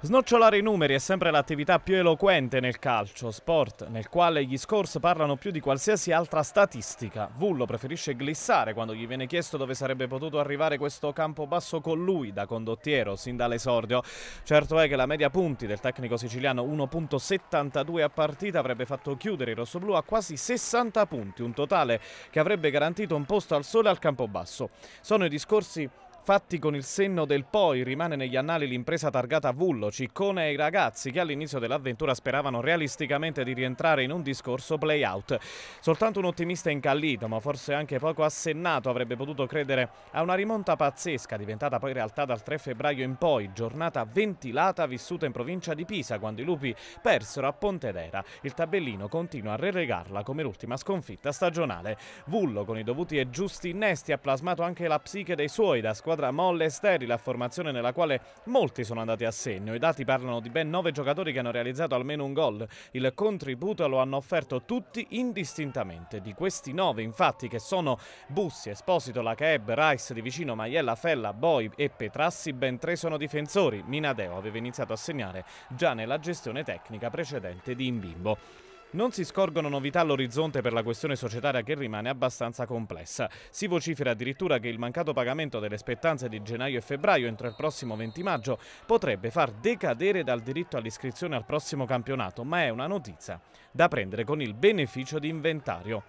Snocciolare i numeri è sempre l'attività più eloquente nel calcio, sport nel quale gli scores parlano più di qualsiasi altra statistica. Vullo preferisce glissare quando gli viene chiesto dove sarebbe potuto arrivare questo campo basso con lui da condottiero sin dall'esordio. Certo è che la media punti del tecnico siciliano 1.72 a partita avrebbe fatto chiudere il rossoblù a quasi 60 punti, un totale che avrebbe garantito un posto al sole al campo basso. Sono i discorsi Fatti con il senno del poi, rimane negli annali l'impresa targata a Vullo, Ciccone e i ragazzi che all'inizio dell'avventura speravano realisticamente di rientrare in un discorso play-out. Soltanto un ottimista incallito, ma forse anche poco assennato, avrebbe potuto credere a una rimonta pazzesca, diventata poi realtà dal 3 febbraio in poi, giornata ventilata vissuta in provincia di Pisa, quando i lupi persero a Pontedera. Il tabellino continua a relegarla come l'ultima sconfitta stagionale. Vullo, con i dovuti e giusti innesti, ha plasmato anche la psiche dei suoi da squadra squadra molle e sterile a formazione nella quale molti sono andati a segno. I dati parlano di ben nove giocatori che hanno realizzato almeno un gol. Il contributo lo hanno offerto tutti indistintamente. Di questi nove, infatti che sono Bussi, Esposito, Lacheb, Rice, Di Vicino, Maiella, Fella, Boi e Petrassi, ben tre sono difensori. Minadeo aveva iniziato a segnare già nella gestione tecnica precedente di Imbimbo. Non si scorgono novità all'orizzonte per la questione societaria che rimane abbastanza complessa. Si vocifera addirittura che il mancato pagamento delle spettanze di gennaio e febbraio entro il prossimo 20 maggio potrebbe far decadere dal diritto all'iscrizione al prossimo campionato, ma è una notizia da prendere con il beneficio di inventario.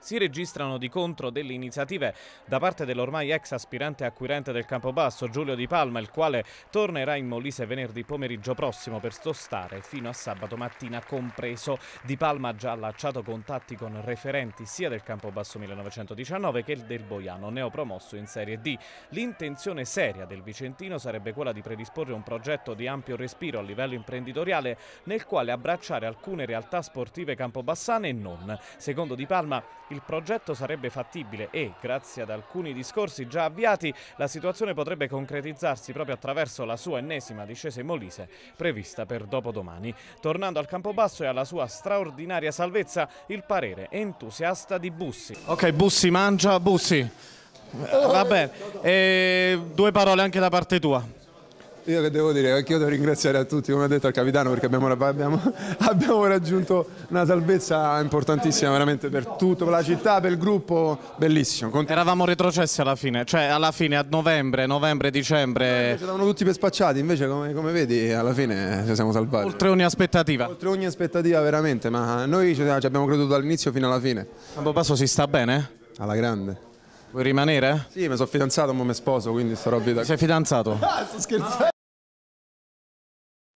Si registrano di contro delle iniziative da parte dell'ormai ex aspirante acquirente del Campobasso Giulio Di Palma, il quale tornerà in Molise venerdì pomeriggio prossimo per stostare fino a sabato mattina compreso. Di Palma ha già allacciato contatti con referenti sia del Campobasso 1919 che del Boiano, neopromosso in Serie D. L'intenzione seria del Vicentino sarebbe quella di predisporre un progetto di ampio respiro a livello imprenditoriale nel quale abbracciare alcune realtà sportive campobassane e non. Secondo Di Palma il progetto sarebbe fattibile e, grazie ad alcuni discorsi già avviati, la situazione potrebbe concretizzarsi proprio attraverso la sua ennesima discesa in Molise, prevista per dopodomani. Tornando al Campobasso e alla sua straordinaria salvezza, il parere entusiasta di Bussi. Ok, Bussi mangia, Bussi. Eh, va bene, e eh, due parole anche da parte tua. Io che devo dire, anche io devo ringraziare a tutti, come ha detto il capitano, perché abbiamo, abbiamo, abbiamo, raggiunto una salvezza importantissima veramente per tutto, per la città, per il gruppo, bellissimo. Cont Eravamo retrocessi alla fine, cioè alla fine a novembre, novembre, dicembre. Ci eravamo tutti per spacciati, invece come, come, vedi alla fine ci siamo salvati. Oltre ogni aspettativa. Oltre ogni aspettativa veramente, ma noi ci, abbiamo creduto dall'inizio fino alla fine. Campo Passo si sta bene? Alla grande. Vuoi rimanere? Sì, mi sono fidanzato, ma mi sposo, quindi sarò vita. Sei fidanzato? Ah, sto scherzando!